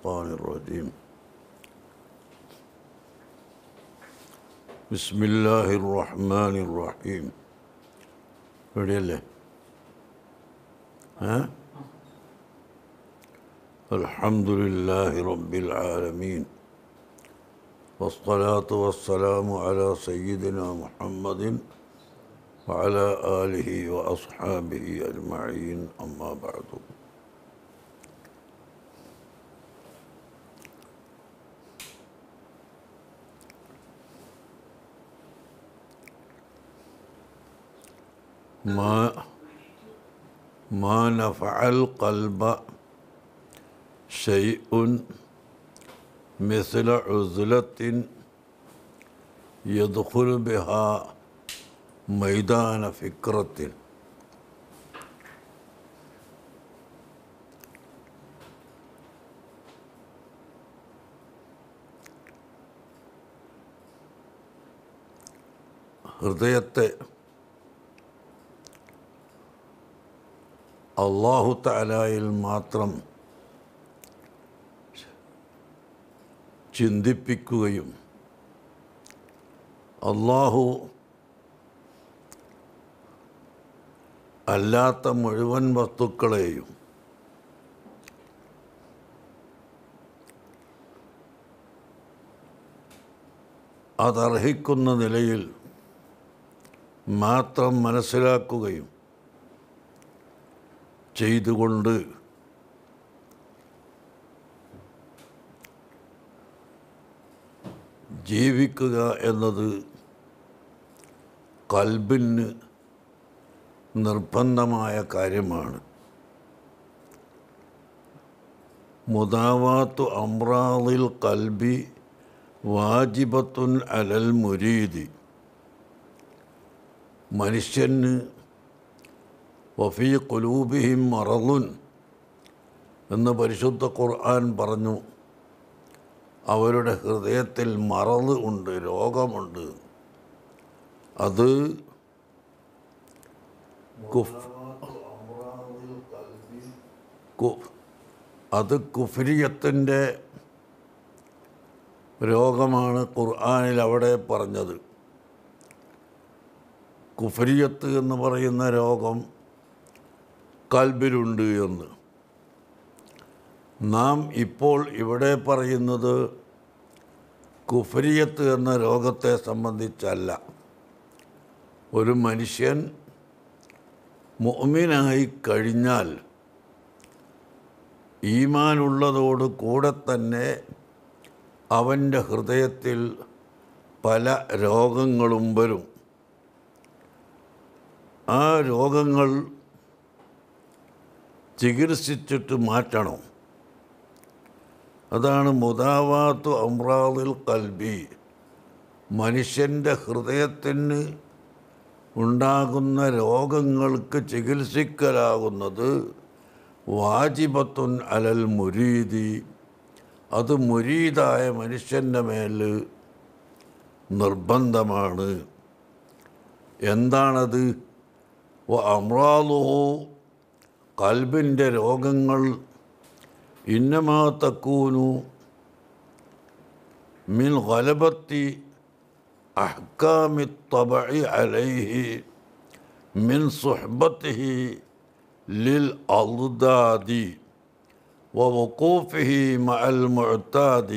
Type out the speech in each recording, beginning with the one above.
الشيطان الرجيم بسم الله الرحمن الرحيم ها الحمد لله رب العالمين والصلاة والسلام على سيدنا محمد وعلى آله وأصحابه أجمعين أما بعد ما ما نفع القلب شيء مثل عزلة يدخل بها ميدان فكرة ഹൃദയത്തെ അള്ളാഹു തലായിൽ മാത്രം ചിന്തിപ്പിക്കുകയും അള്ളാഹു അല്ലാത്ത മുഴുവൻ വസ്തുക്കളെയും അതർഹിക്കുന്ന നിലയിൽ മാത്രം മനസ്സിലാക്കുകയും ചെയ്തുകൊണ്ട് ജീവിക്കുക എന്നത് കൽബിന് നിർബന്ധമായ കാര്യമാണ് മുതാവാത്തു അമ്രാദിൽ കൽബി വാജിബത്തുൻ അലൽ മുരീതി മനുഷ്യന് വഫി കുലൂബിഹിം മറളുൻ എന്ന് പരിശുദ്ധ ഖുർആൻ പറഞ്ഞു അവരുടെ ഹൃദയത്തിൽ മറള് ഉണ്ട് രോഗമുണ്ട് അത് അത് കുഫിരിയത്തിൻ്റെ രോഗമാണ് ഖുർആാനിൽ അവിടെ പറഞ്ഞത് കുഫരിയത്ത് എന്ന് പറയുന്ന രോഗം കൽബിലുണ്ട് എന്ന് നാം ഇപ്പോൾ ഇവിടെ പറയുന്നത് കുഫരിയത്ത് എന്ന രോഗത്തെ സംബന്ധിച്ചല്ല ഒരു മനുഷ്യൻ മൊമിനായി കഴിഞ്ഞാൽ ഈമാനുള്ളതോട് കൂടെ തന്നെ അവൻ്റെ ഹൃദയത്തിൽ പല രോഗങ്ങളും വരും ആ രോഗങ്ങൾ ചികിത്സിച്ചിട്ട് മാറ്റണം അതാണ് മുതാവാത്തു അമ്രാദുൽ കൽബി മനുഷ്യൻ്റെ ഹൃദയത്തിന് ഉണ്ടാകുന്ന രോഗങ്ങൾക്ക് ചികിത്സിക്കലാകുന്നത് വാജിബത്തുൻ അലൽ മുരീതി അത് മുരീതായ മനുഷ്യൻ്റെ മേൽ നിർബന്ധമാണ് എന്താണത് അമ്രാദുഹോ കൽബിൻ്റെ രോഗങ്ങൾ ഇന്നമാ തക്കൂനു മിൻ ഗലബത്തി അഹ്കാമി തബഇ അലൈഹി മിൻ സുഹബത്തിഹി ലിൽ അൽദാദി ووقوفه مع المعتاد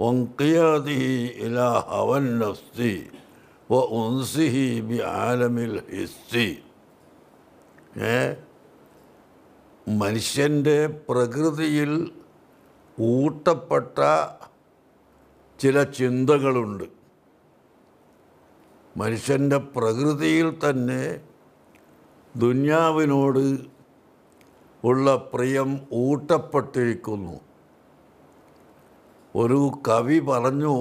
وانقياده إلى هوى النفس وأنسه بعالم الحس മനുഷ്യൻ്റെ പ്രകൃതിയിൽ ഊട്ടപ്പെട്ട ചില ചിന്തകളുണ്ട് മനുഷ്യൻ്റെ പ്രകൃതിയിൽ തന്നെ ദുന്യാവിനോട് ഉള്ള പ്രിയം ഊട്ടപ്പെട്ടിരിക്കുന്നു ഒരു കവി പറഞ്ഞു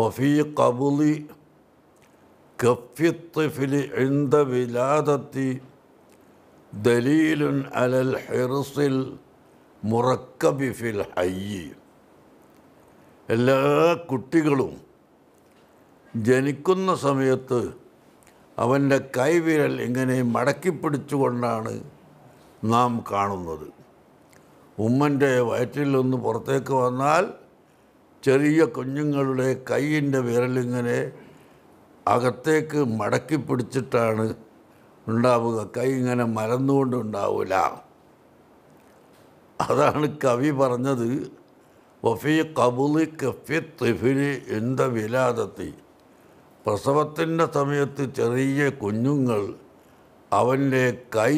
വഫീ കബുലി കഫിത്ത് ഫിലി എന്ത വിലാദത്തി دليل على الحرص മുറക്കബി ഫിൽ الحي എല്ലാ കുട്ടികളും ജനിക്കുന്ന സമയത്ത് അവൻ്റെ കൈവിരൽ ഇങ്ങനെ മടക്കിപ്പിടിച്ചുകൊണ്ടാണ് നാം കാണുന്നത് ഉമ്മൻ്റെ വയറ്റിൽ നിന്ന് പുറത്തേക്ക് വന്നാൽ ചെറിയ കുഞ്ഞുങ്ങളുടെ കൈയിൻ്റെ വിരലിങ്ങനെ അകത്തേക്ക് മടക്കി പിടിച്ചിട്ടാണ് ഉണ്ടാവുക കൈ ഇങ്ങനെ മറന്നുകൊണ്ട് അതാണ് കവി പറഞ്ഞത് വഫി കബുലി കഫി തിഫിലി എന്ത വിലാതത്തി പ്രസവത്തിൻ്റെ സമയത്ത് ചെറിയ കുഞ്ഞുങ്ങൾ അവൻ്റെ കൈ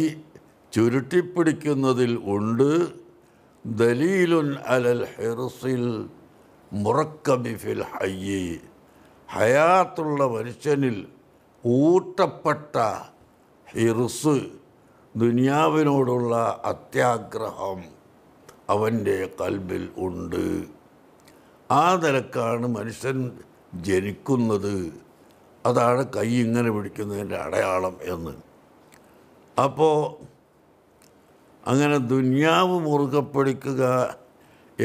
ചുരുട്ടിപ്പിടിക്കുന്നതിൽ ഉണ്ട് ദലീലുൻ അലൽ ഹെർസിൽ മുറക്കബി ഫിൽ ഹയ്യി ഹയാത്തുള്ള മനുഷ്യനിൽ ഊട്ടപ്പെട്ട ഹിർസ് ദുനിയാവിനോടുള്ള അത്യാഗ്രഹം അവൻ്റെ കൽബിൽ ഉണ്ട് ആ നിലക്കാണ് മനുഷ്യൻ ജനിക്കുന്നത് അതാണ് കൈ ഇങ്ങനെ പിടിക്കുന്നതിൻ്റെ അടയാളം എന്ന് അപ്പോൾ അങ്ങനെ ദുന്യാവ് മുറുകെ പിടിക്കുക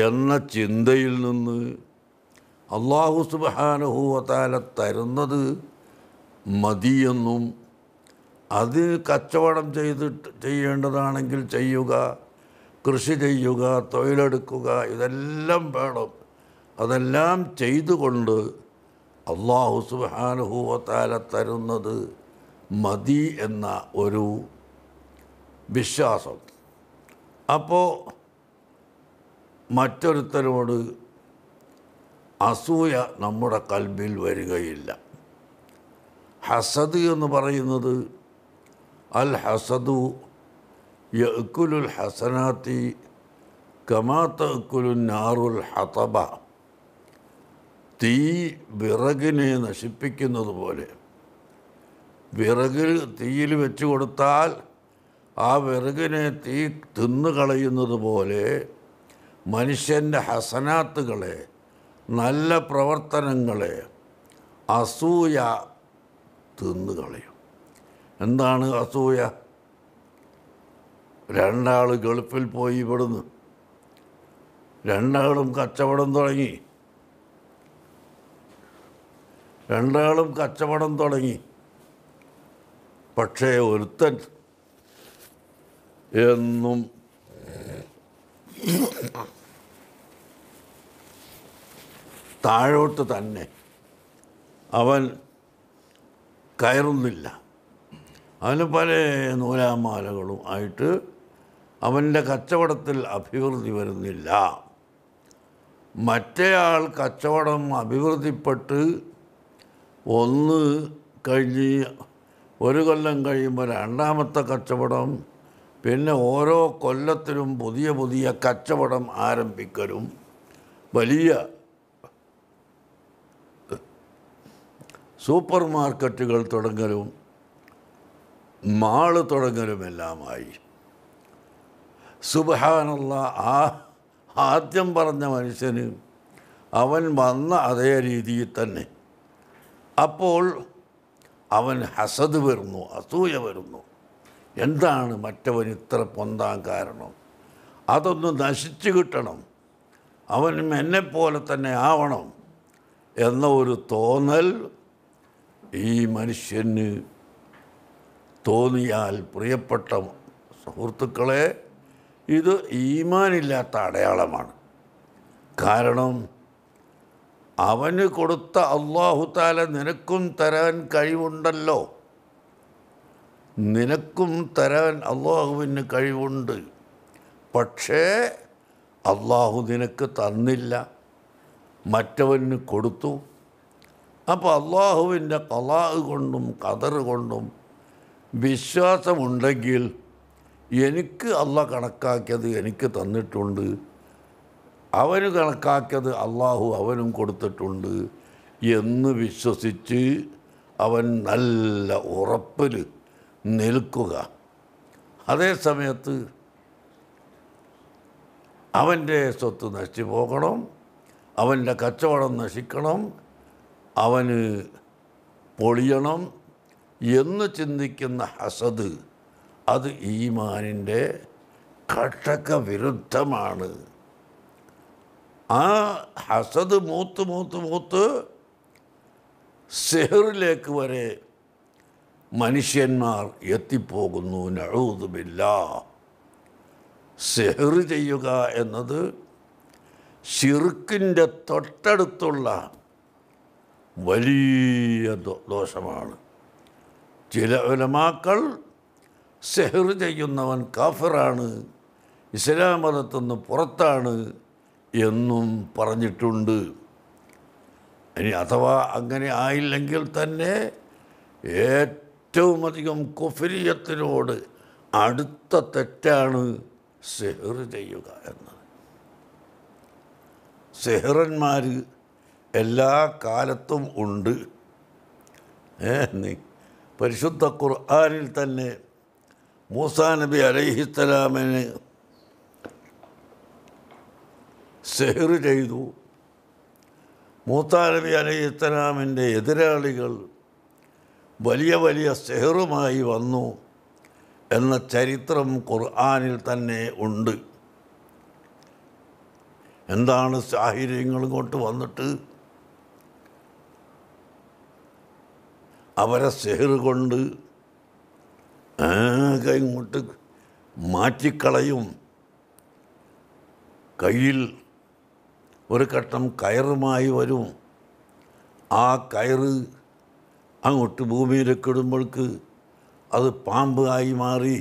എന്ന ചിന്തയിൽ നിന്ന് അള്ളാഹു സുബാനുഭൂവത്താല തരുന്നത് മതിയെന്നും അത് കച്ചവടം ചെയ്തിട്ട് ചെയ്യേണ്ടതാണെങ്കിൽ ചെയ്യുക കൃഷി ചെയ്യുക തൊഴിലെടുക്കുക ഇതെല്ലാം വേണം അതെല്ലാം ചെയ്തുകൊണ്ട് അള്ളാഹു സുബാനുഭൂവത്താല തരുന്നത് മതി എന്ന ഒരു വിശ്വാസം അപ്പോൾ മറ്റൊരുത്തരോട് അസൂയ നമ്മുടെ കൽബിൽ വരികയില്ല ഹസദ് എന്ന് പറയുന്നത് അൽ ഹസദു യക്കുലുൽ ഹസനാത്തി കമാത്തക്കുലു നാറുൽ ഹതബ തീ വിറകിനെ നശിപ്പിക്കുന്നത് പോലെ വിറകിൽ തീയിൽ വെച്ചു കൊടുത്താൽ ആ വിറകിനെ തീ തിന്നുകളയുന്നത് പോലെ മനുഷ്യൻ്റെ ഹസനാത്തുകളെ നല്ല പ്രവർത്തനങ്ങളെ അസൂയ തിന്നുകളയും എന്താണ് അസൂയ രണ്ടാൾ ഗൾഫിൽ പോയി ഇവിടുന്ന് രണ്ടാളും കച്ചവടം തുടങ്ങി രണ്ടാളും കച്ചവടം തുടങ്ങി പക്ഷേ ഒരുത്തൻ എന്നും താഴോട്ട് തന്നെ അവൻ കയറുന്നില്ല അവന് പല നൂലാമാലകളും ആയിട്ട് അവൻ്റെ കച്ചവടത്തിൽ അഭിവൃദ്ധി വരുന്നില്ല മറ്റേയാൾ കച്ചവടം അഭിവൃദ്ധിപ്പെട്ട് ഒന്ന് കഴിഞ്ഞ് ഒരു കൊല്ലം കഴിയുമ്പോൾ രണ്ടാമത്തെ കച്ചവടം പിന്നെ ഓരോ കൊല്ലത്തിലും പുതിയ പുതിയ കച്ചവടം ആരംഭിക്കലും വലിയ സൂപ്പർ മാർക്കറ്റുകൾ തുടങ്ങലും മാള് തുടങ്ങലുമെല്ലാമായി സുബഹാനുള്ള ആ ആദ്യം പറഞ്ഞ മനുഷ്യന് അവൻ വന്ന അതേ രീതിയിൽ തന്നെ അപ്പോൾ അവൻ ഹസദ് വരുന്നു അസൂയ വരുന്നു എന്താണ് മറ്റവൻ ഇത്ര പൊന്താൻ കാരണം അതൊന്ന് നശിച്ചു കിട്ടണം അവൻ എന്നെപ്പോലെ തന്നെ ആവണം എന്ന ഒരു തോന്നൽ ഈ മനുഷ്യന് തോന്നിയാൽ പ്രിയപ്പെട്ട സുഹൃത്തുക്കളെ ഇത് ഈമാനില്ലാത്ത അടയാളമാണ് കാരണം അവന് കൊടുത്ത അള്ളാഹുത്താല നിനക്കും തരാൻ കഴിവുണ്ടല്ലോ നിനക്കും തരാൻ അള്ളാഹുവിന് കഴിവുണ്ട് പക്ഷേ അള്ളാഹു നിനക്ക് തന്നില്ല മറ്റവന് കൊടുത്തു അപ്പോൾ അള്ളാഹുവിൻ്റെ കലാഹ് കൊണ്ടും കതർ കൊണ്ടും വിശ്വാസമുണ്ടെങ്കിൽ എനിക്ക് അല്ല കണക്കാക്കിയത് എനിക്ക് തന്നിട്ടുണ്ട് അവന് കണക്കാക്കിയത് അള്ളാഹു അവനും കൊടുത്തിട്ടുണ്ട് എന്ന് വിശ്വസിച്ച് അവൻ നല്ല ഉറപ്പിൽ നിൽക്കുക അതേ സമയത്ത് അവൻ്റെ സ്വത്ത് നശിച്ചു പോകണം അവൻ്റെ കച്ചവടം നശിക്കണം അവന് പൊളിയണം എന്ന് ചിന്തിക്കുന്ന ഹസദ് അത് ഈമാനിൻ്റെ കട്ടക്ക വിരുദ്ധമാണ് ആ ഹസദ് മൂത്ത് മൂത്ത് മൂത്ത് സെഹറിലേക്ക് വരെ മനുഷ്യന്മാർ എത്തിപ്പോകുന്നു നഴുതുമില്ല സെഹർ ചെയ്യുക എന്നത് ഷിർക്കിൻ്റെ തൊട്ടടുത്തുള്ള വലിയ ദോഷമാണ് ചില ഒലമാക്കൾ സെഹർ ചെയ്യുന്നവൻ കാഫിറാണ് ഇസ്ലാം മതത്തുനിന്ന് പുറത്താണ് എന്നും പറഞ്ഞിട്ടുണ്ട് ഇനി അഥവാ അങ്ങനെ ആയില്ലെങ്കിൽ തന്നെ ഏറ്റവും അധികം കുഫിരിയത്തിനോട് അടുത്ത തെറ്റാണ് സെഹർ ചെയ്യുക എന്നത് സെഹറന്മാർ എല്ലാ കാലത്തും ഉണ്ട് ഏ പരിശുദ്ധ ഖുർആാനിൽ തന്നെ മൂസാ നബി അലൈഹിസ്സലാമിന് സെഹർ ചെയ്തു മൂസാ നബി അലൈഹിസ്സലാമിൻ്റെ എതിരാളികൾ വലിയ വലിയ സെഹറുമായി വന്നു എന്ന ചരിത്രം ഖുർആാനിൽ തന്നെ ഉണ്ട് എന്താണ് സാഹചര്യങ്ങൾ ഇങ്ങോട്ട് വന്നിട്ട് അവരെ സെഹർ കൊണ്ട് ആകെ ഇങ്ങോട്ട് മാറ്റിക്കളയും കയ്യിൽ ഒരു കട്ടം കയറുമായി വരും ആ കയറ് അങ്ങോട്ട് ഭൂമിയിലേക്ക് ഇടുമ്പോൾക്ക് അത് പാമ്പ് ആയി മാറി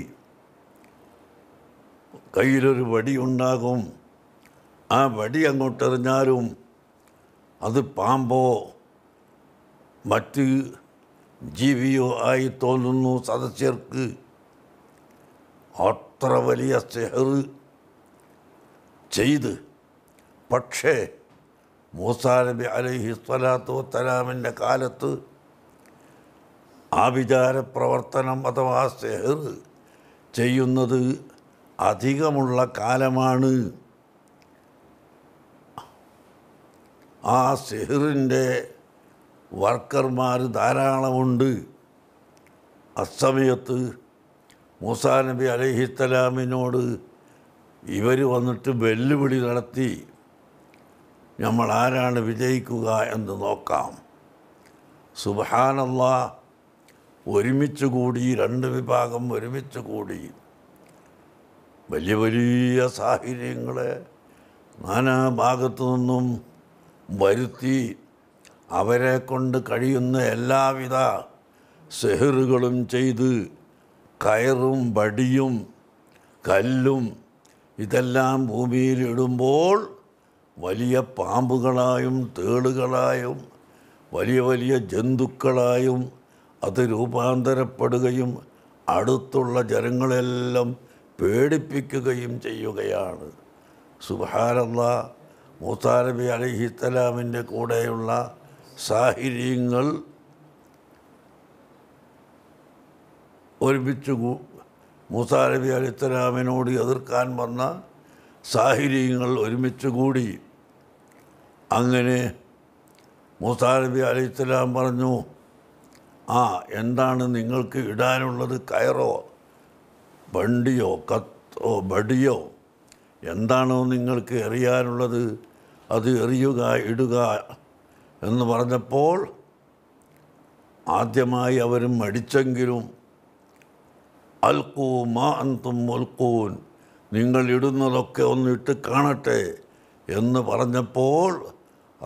കയ്യിലൊരു വടിയുണ്ടാകും ആ വടി അങ്ങോട്ടെറിഞ്ഞാലും അത് പാമ്പോ മറ്റ് ജീവിയോ ആയി തോന്നുന്നു സദസ്യർക്ക് അത്ര വലിയ സെഹർ ചെയ്ത് പക്ഷേ മൂസാനബി അലഹി സ്വലാത്തു വസ്സലാമിൻ്റെ കാലത്ത് ആഭിചാര പ്രവർത്തനം അഥവാ സെഹർ ചെയ്യുന്നത് അധികമുള്ള കാലമാണ് ആ സെഹറിൻ്റെ വർക്കർമാർ ധാരാളമുണ്ട് അസമയത്ത് മൂസാ നബി അലഹിത്തലാമിനോട് ഇവർ വന്നിട്ട് വെല്ലുവിളി നടത്തി നമ്മൾ ആരാണ് വിജയിക്കുക എന്ന് നോക്കാം സുബഹാനല്ല ഒരുമിച്ച് കൂടി രണ്ട് വിഭാഗം ഒരുമിച്ച് കൂടി വലിയ വലിയ സാഹചര്യങ്ങളെ നാനാ ഭാഗത്തു നിന്നും വരുത്തി അവരെ കൊണ്ട് കഴിയുന്ന എല്ലാവിധ സെഹറുകളും ചെയ്ത് കയറും വടിയും കല്ലും ഇതെല്ലാം ഭൂമിയിലിടുമ്പോൾ വലിയ പാമ്പുകളായും തേളുകളായും വലിയ വലിയ ജന്തുക്കളായും അത് രൂപാന്തരപ്പെടുകയും അടുത്തുള്ള ജനങ്ങളെല്ലാം പേടിപ്പിക്കുകയും ചെയ്യുകയാണ് സുഹാരല്ല മൂസാ നബി അലഹിത്തലാമിൻ്റെ കൂടെയുള്ള സാഹചര്യങ്ങൾ ഒരുമിച്ച് മൂസാ അലിത്തലാമിനോട് എതിർക്കാൻ വന്ന സാഹചര്യങ്ങൾ ഒരുമിച്ച് കൂടി അങ്ങനെ മൂസാ അലിത്തലാം പറഞ്ഞു ആ എന്താണ് നിങ്ങൾക്ക് ഇടാനുള്ളത് കയറോ വണ്ടിയോ കത്തോ ബടിയോ എന്താണോ നിങ്ങൾക്ക് എറിയാനുള്ളത് അത് എറിയുക ഇടുക എന്ന് പറഞ്ഞപ്പോൾ ആദ്യമായി അവർ മടിച്ചെങ്കിലും അൽക്കൂ മാ അന്തും മുൽക്കൂൻ നിങ്ങൾ ഇടുന്നതൊക്കെ ഇട്ട് കാണട്ടെ എന്ന് പറഞ്ഞപ്പോൾ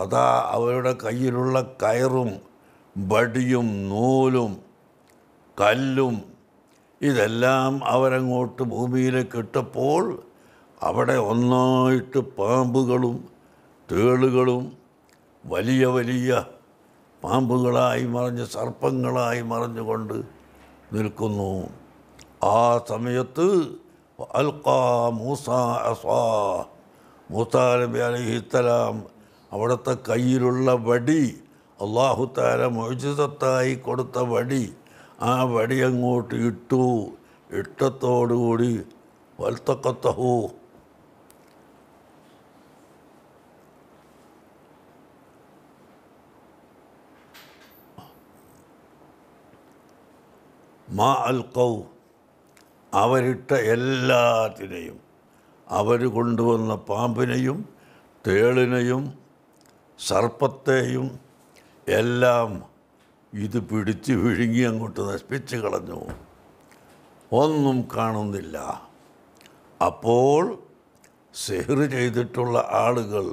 അതാ അവരുടെ കയ്യിലുള്ള കയറും ബടിയും നൂലും കല്ലും ഇതെല്ലാം അവരങ്ങോട്ട് ഭൂമിയിലേക്ക് ഇട്ടപ്പോൾ അവിടെ ഒന്നായിട്ട് പാമ്പുകളും തേളുകളും വലിയ വലിയ പാമ്പുകളായി മറിഞ്ഞ് സർപ്പങ്ങളായി മറിഞ്ഞുകൊണ്ട് നിൽക്കുന്നു ആ സമയത്ത് അൽക്കാ മൂസ അസാ മൂസ നബി അലഹിത്തലാം അവിടുത്തെ കയ്യിലുള്ള വടി അള്ളാഹുത്താല മൊഴിജിതത്തായി കൊടുത്ത വടി ആ വടി അങ്ങോട്ട് ഇട്ടു ഇട്ടത്തോടുകൂടി വൽത്തക്കത്തഹു മാ അൽ കൗ അവരിട്ട എല്ലാത്തിനെയും അവർ കൊണ്ടുവന്ന പാമ്പിനെയും തേളിനെയും സർപ്പത്തെയും എല്ലാം ഇത് പിടിച്ച് വിഴുങ്ങി അങ്ങോട്ട് നശിപ്പിച്ച് കളഞ്ഞു ഒന്നും കാണുന്നില്ല അപ്പോൾ സെഹർ ചെയ്തിട്ടുള്ള ആളുകൾ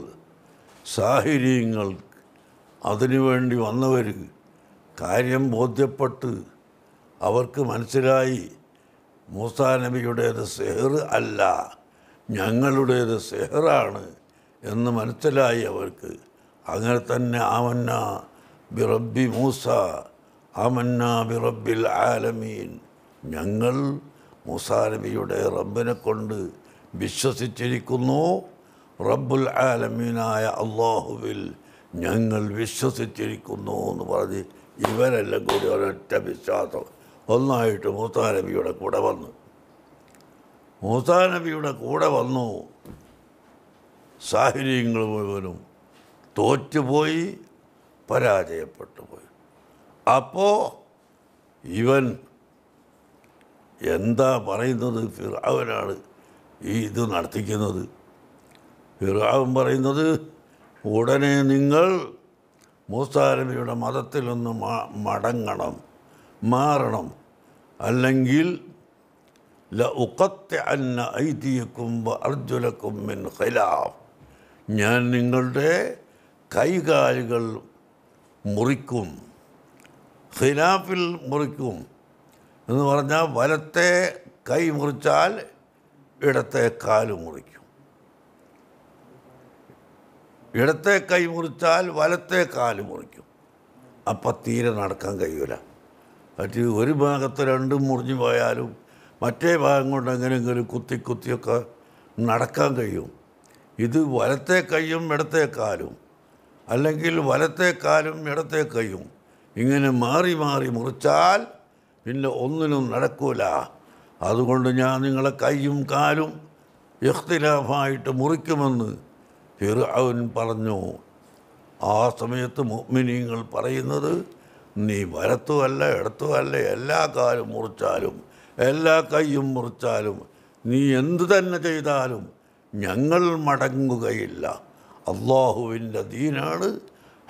സാഹചര്യങ്ങൾ അതിനുവേണ്ടി വന്നവർ കാര്യം ബോധ്യപ്പെട്ട് അവർക്ക് മനസ്സിലായി മൂസാ നബിയുടേത് സെഹർ അല്ല ഞങ്ങളുടേത് സെഹറാണ് എന്ന് മനസ്സിലായി അവർക്ക് അങ്ങനെ തന്നെ ആമന്ന ബിറബി മൂസ ആമന്ന ബിറബിൽ ആലമീൻ ഞങ്ങൾ മൂസാ നബിയുടെ റബ്ബിനെ കൊണ്ട് വിശ്വസിച്ചിരിക്കുന്നു റബ്ബുൽ ആലമീനായ അള്ളാഹുവിൽ ഞങ്ങൾ വിശ്വസിച്ചിരിക്കുന്നു എന്ന് പറഞ്ഞ് ഇവരെല്ലാം കൂടി ഒരൊറ്റ വിശ്വാസം ഒന്നായിട്ട് മൂസാ നബിയുടെ കൂടെ വന്നു മൂസാ നബിയുടെ കൂടെ വന്നു സാഹചര്യങ്ങൾ മുഴുവനും തോറ്റുപോയി പരാജയപ്പെട്ടു പോയി അപ്പോൾ ഇവൻ എന്താ പറയുന്നത് ഫിറാവനാണ് ഈ ഇത് നടത്തിക്കുന്നത് ഫിറാവൻ പറയുന്നത് ഉടനെ നിങ്ങൾ മൂസാ മതത്തിലൊന്ന് ഒന്ന് മടങ്ങണം മാറണം അല്ലെങ്കിൽ ല മിൻ ഖിലാഫ് ഞാൻ നിങ്ങളുടെ കൈകാലുകൾ മുറിക്കും ഖിലാഫിൽ മുറിക്കും എന്ന് പറഞ്ഞാൽ വലത്തെ കൈ മുറിച്ചാൽ ഇടത്തെ കാല് മുറിക്കും ഇടത്തെ കൈ മുറിച്ചാൽ വലത്തെ കാല് മുറിക്കും അപ്പം തീരെ നടക്കാൻ കഴിയൂല പറ്റി ഒരു ഭാഗത്ത് രണ്ടും മുറിഞ്ഞു പോയാലും മറ്റേ ഭാഗം കൊണ്ട് എങ്ങനെയെങ്കിലും കുത്തി കുത്തിയൊക്കെ നടക്കാൻ കഴിയും ഇത് വലത്തെ കൈയും ഇടത്തെ കാലും അല്ലെങ്കിൽ വലത്തെ കാലും ഇടത്തെ കൈയും ഇങ്ങനെ മാറി മാറി മുറിച്ചാൽ പിന്നെ ഒന്നിനും നടക്കൂല അതുകൊണ്ട് ഞാൻ നിങ്ങളെ കൈയും കാലും ഇഖ്തിലാഫായിട്ട് മുറിക്കുമെന്ന് ഫിർഔൻ പറഞ്ഞു ആ സമയത്ത് മുഅ്മിനീങ്ങൾ പറയുന്നത് നീ വരത്തുമല്ല എടുത്തുമല്ല എല്ലാ കാലും മുറിച്ചാലും എല്ലാ കൈയും മുറിച്ചാലും നീ എന്തു തന്നെ ചെയ്താലും ഞങ്ങൾ മടങ്ങുകയില്ല അള്ളാഹുവിൻ്റെ ദീനാണ്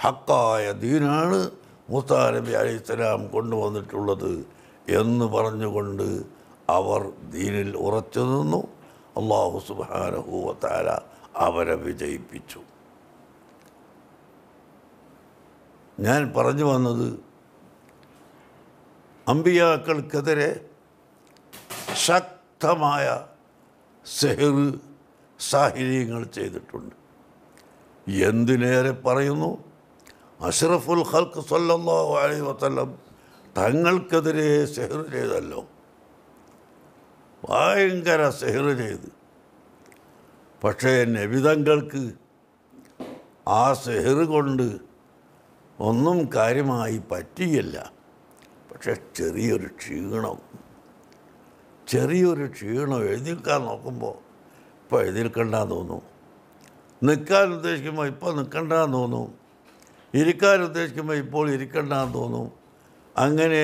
ഹക്കായ ദീനാണ് മുസാ അലി ഇസ്ലാം കൊണ്ടുവന്നിട്ടുള്ളത് എന്ന് പറഞ്ഞുകൊണ്ട് അവർ ദീനിൽ ഉറച്ചു നിന്നു അള്ളാഹു സുബാനഹൂവത്താല അവരെ വിജയിപ്പിച്ചു ഞാൻ പറഞ്ഞു വന്നത് അമ്പിയാക്കൾക്കെതിരെ ശക്തമായ സെഹിർ സാഹചര്യങ്ങൾ ചെയ്തിട്ടുണ്ട് എന്തിനേറെ പറയുന്നു അഷ്റഫുൽ ഹൽക്ക് സല്ലാഹു അലൈ വസ്ലം തങ്ങൾക്കെതിരെ സെഹിർ ചെയ്തല്ലോ ഭയങ്കര സെഹിർ ചെയ്ത് പക്ഷേ നബിതങ്ങൾക്ക് ആ സെഹിർ കൊണ്ട് ഒന്നും കാര്യമായി പറ്റിയില്ല പക്ഷെ ചെറിയൊരു ക്ഷീണം ചെറിയൊരു ക്ഷീണം എഴുതിക്കാൻ നോക്കുമ്പോൾ ഇപ്പോൾ എഴുതിയിരിക്കണ്ടെന്ന് തോന്നും നിൽക്കാൻ ഉദ്ദേശിക്കുമ്പോൾ ഇപ്പോൾ നിൽക്കണ്ടെന്ന് തോന്നും ഇരിക്കാൻ ഉദ്ദേശിക്കുമ്പോൾ ഇപ്പോൾ ഇരിക്കണ്ടെന്ന് തോന്നും അങ്ങനെ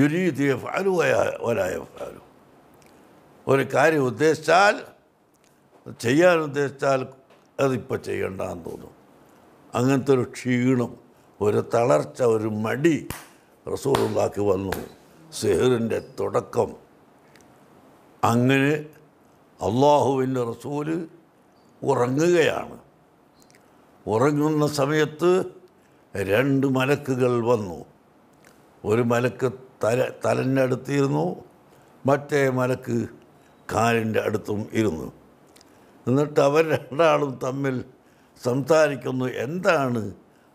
യുരീതിയ ഫാലുവായ ഒരായ ഫാലു ഒരു കാര്യം ഉദ്ദേശിച്ചാൽ ചെയ്യാൻ ഉദ്ദേശിച്ചാൽ അതിപ്പോൾ ചെയ്യണ്ടെന്ന് തോന്നും അങ്ങനത്തെ ഒരു ക്ഷീണം ഒരു തളർച്ച ഒരു മടി റസൂറുള്ളാക്ക് വന്നു സെഹറിൻ്റെ തുടക്കം അങ്ങനെ അള്ളാഹുവിൻ്റെ റസൂല് ഉറങ്ങുകയാണ് ഉറങ്ങുന്ന സമയത്ത് രണ്ട് മലക്കുകൾ വന്നു ഒരു മലക്ക് തല തലൻ്റെ അടുത്തിരുന്നു മറ്റേ മലക്ക് കാലിൻ്റെ അടുത്തും ഇരുന്നു എന്നിട്ട് അവർ രണ്ടാളും തമ്മിൽ സംസാരിക്കുന്നു എന്താണ്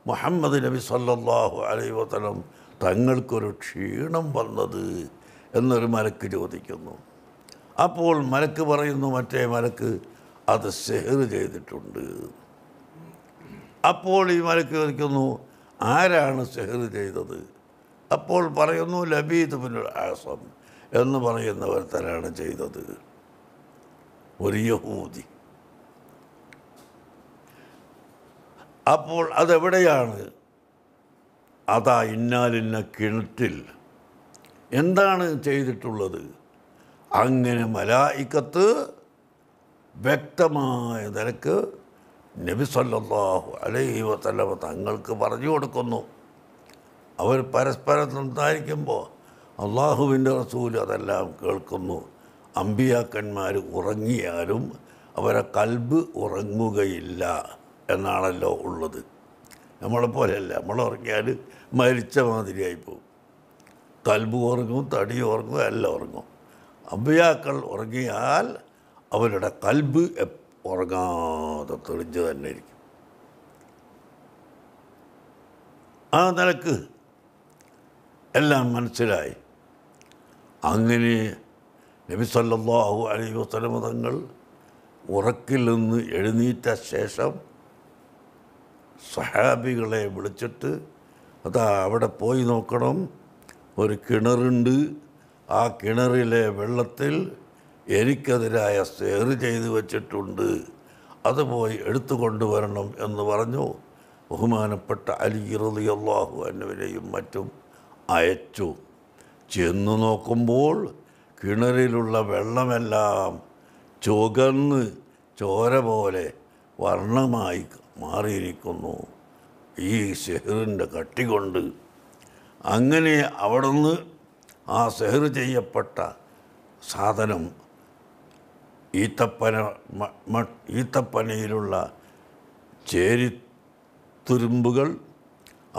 മുഹമ്മദ് നബി സല്ലാഹു അലൈ വസ്ലം തങ്ങൾക്കൊരു ക്ഷീണം വന്നത് എന്നൊരു മലക്ക് ചോദിക്കുന്നു അപ്പോൾ മലക്ക് പറയുന്നു മറ്റേ മലക്ക് അത് സെഹർ ചെയ്തിട്ടുണ്ട് അപ്പോൾ ഈ മലക്ക് ചോദിക്കുന്നു ആരാണ് സെഹർ ചെയ്തത് അപ്പോൾ പറയുന്നു ലബീദ് ബിനുൽ ആസം എന്ന് പറയുന്നവർ തരാണ് ചെയ്തത് ഒരു യഹൂദി അപ്പോൾ അതെവിടെയാണ് അതാ ഇന്നാലിന്ന കിണറ്റിൽ എന്താണ് ചെയ്തിട്ടുള്ളത് അങ്ങനെ മലായിക്കത്ത് വ്യക്തമായ നിരക്ക് നബി സല്ലാഹു അലൈഹി വസല്ലമ തങ്ങൾക്ക് പറഞ്ഞു കൊടുക്കുന്നു അവർ പരസ്പരം സംസാരിക്കുമ്പോൾ അള്ളാഹുവിൻ്റെ റസൂൽ അതെല്ലാം കേൾക്കുന്നു അമ്പിയാക്കന്മാർ ഉറങ്ങിയാലും അവരെ കൽബ് ഉറങ്ങുകയില്ല എന്നാണല്ലോ ഉള്ളത് നമ്മളെ പോലെയല്ല നമ്മൾ ഉറങ്ങിയാൽ മരിച്ച മാതിരിയായി പോകും കൽബ് ഉറങ്ങും തടി ഉറങ്ങും എല്ലാം ഉറങ്ങും അമ്പയാക്കൾ ഉറങ്ങിയാൽ അവരുടെ കൽബ് ഉറങ്ങാതെ തെളിഞ്ഞു തന്നെ ഇരിക്കും ആ നിലക്ക് എല്ലാം മനസ്സിലായി അങ്ങനെ നബി സല്ലാഹു അലൈ ഉറക്കിൽ നിന്ന് എഴുന്നേറ്റ ശേഷം സഹാബികളെ വിളിച്ചിട്ട് അതാ അവിടെ പോയി നോക്കണം ഒരു കിണറുണ്ട് ആ കിണറിലെ വെള്ളത്തിൽ എനിക്കെതിരായ സേറ് ചെയ്തു വച്ചിട്ടുണ്ട് അത് പോയി എടുത്തു കൊണ്ടുവരണം എന്ന് പറഞ്ഞു ബഹുമാനപ്പെട്ട അലി ഇറുതി അള്ളാഹു എന്നിവരെയും മറ്റും അയച്ചു ചെന്നു നോക്കുമ്പോൾ കിണറിലുള്ള വെള്ളമെല്ലാം ചുകന്ന് ചോര പോലെ വർണ്ണമായി മാറിയിരിക്കുന്നു ഈ സെഹറിൻ്റെ കട്ടി കൊണ്ട് അങ്ങനെ നിന്ന് ആ സെഹർ ചെയ്യപ്പെട്ട സാധനം ഈത്തപ്പന ഈത്തപ്പനയിലുള്ള ചേരിത്തുരുമ്പുകൾ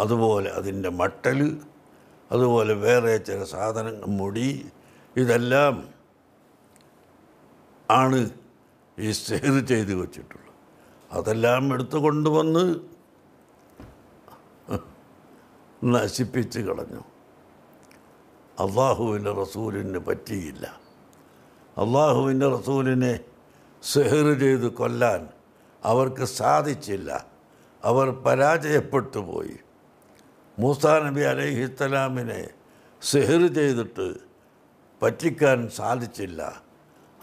അതുപോലെ അതിൻ്റെ മട്ടൽ അതുപോലെ വേറെ ചില സാധനങ്ങൾ മുടി ഇതെല്ലാം ആണ് ഈ സെഹർ ചെയ്ത് വച്ചിട്ടുള്ളത് അതെല്ലാം എടുത്തു കൊണ്ടുവന്ന് നശിപ്പിച്ച് കളഞ്ഞു അള്ളാഹുവിൻ്റെ റസൂലിന് പറ്റിയില്ല അള്ളാഹുവിൻ്റെ റസൂലിനെ സെഹർ ചെയ്ത് കൊല്ലാൻ അവർക്ക് സാധിച്ചില്ല അവർ പരാജയപ്പെട്ടു പോയി മൂസാ നബി അലൈഹിത്തലാമിനെ സെഹർ ചെയ്തിട്ട് പറ്റിക്കാൻ സാധിച്ചില്ല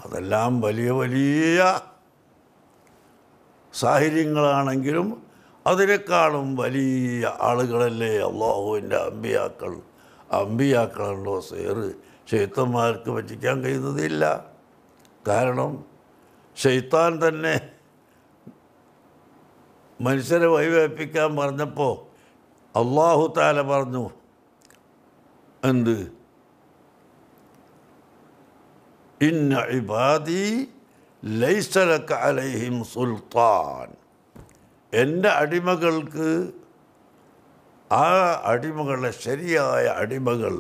അതെല്ലാം വലിയ വലിയ സാഹചര്യങ്ങളാണെങ്കിലും അതിനേക്കാളും വലിയ ആളുകളല്ലേ അള്ളാഹുവിൻ്റെ അമ്പിയാക്കൾ അമ്പിയാക്കളുണ്ടോ സേറ് ചെയ്ത്തന്മാർക്ക് വച്ചിക്കാൻ കഴിയുന്നതില്ല കാരണം ഷെയ്ത്താൻ തന്നെ മനുഷ്യരെ വഴിവേപ്പിക്കാൻ പറഞ്ഞപ്പോൾ അള്ളാഹു താല പറഞ്ഞു എന്ത് ഇന്ന ഇബാദി ലൈസലക്ക അലൈഹിം സുൽത്താൻ എൻ്റെ അടിമകൾക്ക് ആ അടിമകളെ ശരിയായ അടിമകൾ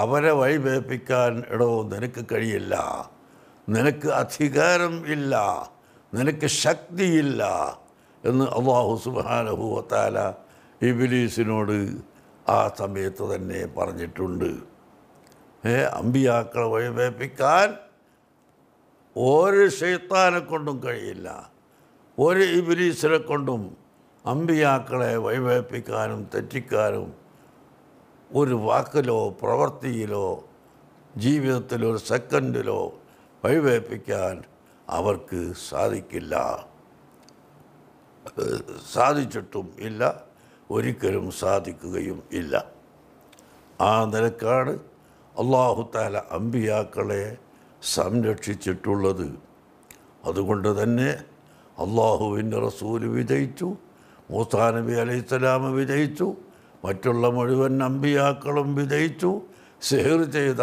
അവരെ വഴിപേപ്പിക്കാൻ ഇടോ നിനക്ക് കഴിയില്ല നിനക്ക് അധികാരം ഇല്ല നിനക്ക് ശക്തിയില്ല എന്ന് അള്ളാഹു സുബാനഹുവത്താല ഇബിലീസിനോട് ആ സമയത്ത് തന്നെ പറഞ്ഞിട്ടുണ്ട് ഏ അമ്പിയാക്കളെ വഴിപേപ്പിക്കാൻ ഒരു ഷെയ്ത്താനെ കൊണ്ടും കഴിയില്ല ഒരു ഇബിലീസിനെ കൊണ്ടും അമ്പിയാക്കളെ വൈവേപ്പിക്കാനും തെറ്റിക്കാനും ഒരു വാക്കിലോ പ്രവൃത്തിയിലോ ജീവിതത്തിലോ ഒരു സെക്കൻഡിലോ വഴിവേപ്പിക്കാൻ അവർക്ക് സാധിക്കില്ല സാധിച്ചിട്ടും ഇല്ല ഒരിക്കലും സാധിക്കുകയും ഇല്ല ആ നിലക്കാണ് അള്ളാഹു അമ്പിയാക്കളെ സംരക്ഷിച്ചിട്ടുള്ളത് അതുകൊണ്ട് തന്നെ അള്ളാഹുവിൻ്റെ റസൂല് വിജയിച്ചു മൂസാ നബി അലൈഹിസ്സലാം വിജയിച്ചു മറ്റുള്ള മുഴുവൻ നമ്പിയാക്കളും വിജയിച്ചു സെഹർ ചെയ്ത